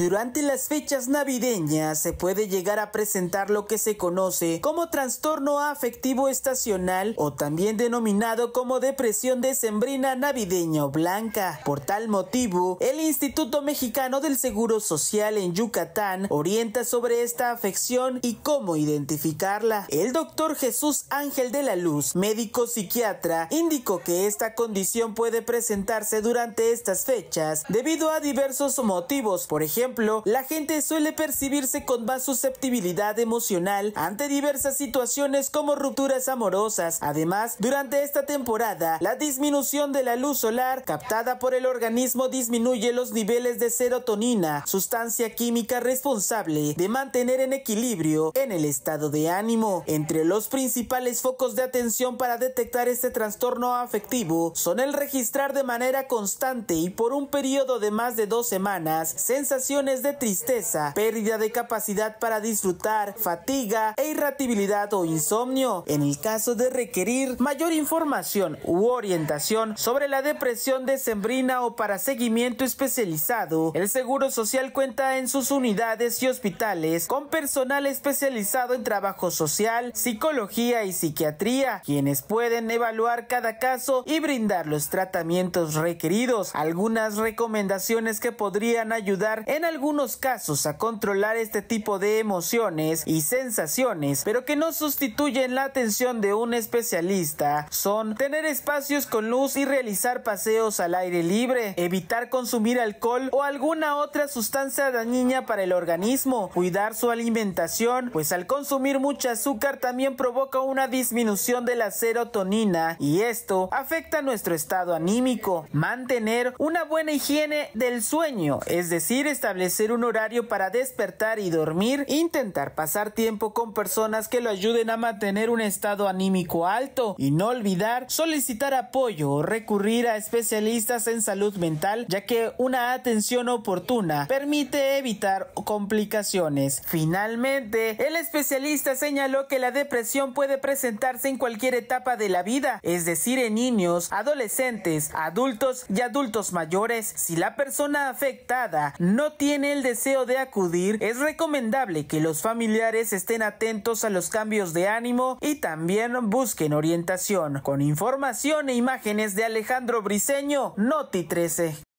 Durante las fechas navideñas se puede llegar a presentar lo que se conoce como trastorno afectivo estacional o también denominado como depresión decembrina navideño blanca. Por tal motivo, el Instituto Mexicano del Seguro Social en Yucatán orienta sobre esta afección y cómo identificarla. El doctor Jesús Ángel de la Luz, médico psiquiatra, indicó que esta condición puede presentarse durante estas fechas debido a diversos motivos, por ejemplo, la gente suele percibirse con más susceptibilidad emocional ante diversas situaciones como rupturas amorosas. Además, durante esta temporada, la disminución de la luz solar captada por el organismo disminuye los niveles de serotonina, sustancia química responsable de mantener en equilibrio en el estado de ánimo. Entre los principales focos de atención para detectar este trastorno afectivo son el registrar de manera constante y por un periodo de más de dos semanas sensaciones de tristeza, pérdida de capacidad para disfrutar, fatiga e irratibilidad o insomnio. En el caso de requerir mayor información u orientación sobre la depresión decembrina o para seguimiento especializado, el Seguro Social cuenta en sus unidades y hospitales con personal especializado en trabajo social, psicología y psiquiatría, quienes pueden evaluar cada caso y brindar los tratamientos requeridos. Algunas recomendaciones que podrían ayudar en algunos casos a controlar este tipo de emociones y sensaciones, pero que no sustituyen la atención de un especialista, son tener espacios con luz y realizar paseos al aire libre, evitar consumir alcohol o alguna otra sustancia dañina para el organismo, cuidar su alimentación, pues al consumir mucha azúcar también provoca una disminución de la serotonina y esto afecta nuestro estado anímico, mantener una buena higiene del sueño, es decir, establecer un horario para despertar y dormir, intentar pasar tiempo con personas que lo ayuden a mantener un estado anímico alto y no olvidar solicitar apoyo o recurrir a especialistas en salud mental, ya que una atención oportuna permite evitar complicaciones. Finalmente, el especialista señaló que la depresión puede presentarse en cualquier etapa de la vida, es decir, en niños, adolescentes, adultos y adultos mayores. Si la persona afectada no tiene el deseo de acudir, es recomendable que los familiares estén atentos a los cambios de ánimo y también busquen orientación. Con información e imágenes de Alejandro Briseño, Noti 13.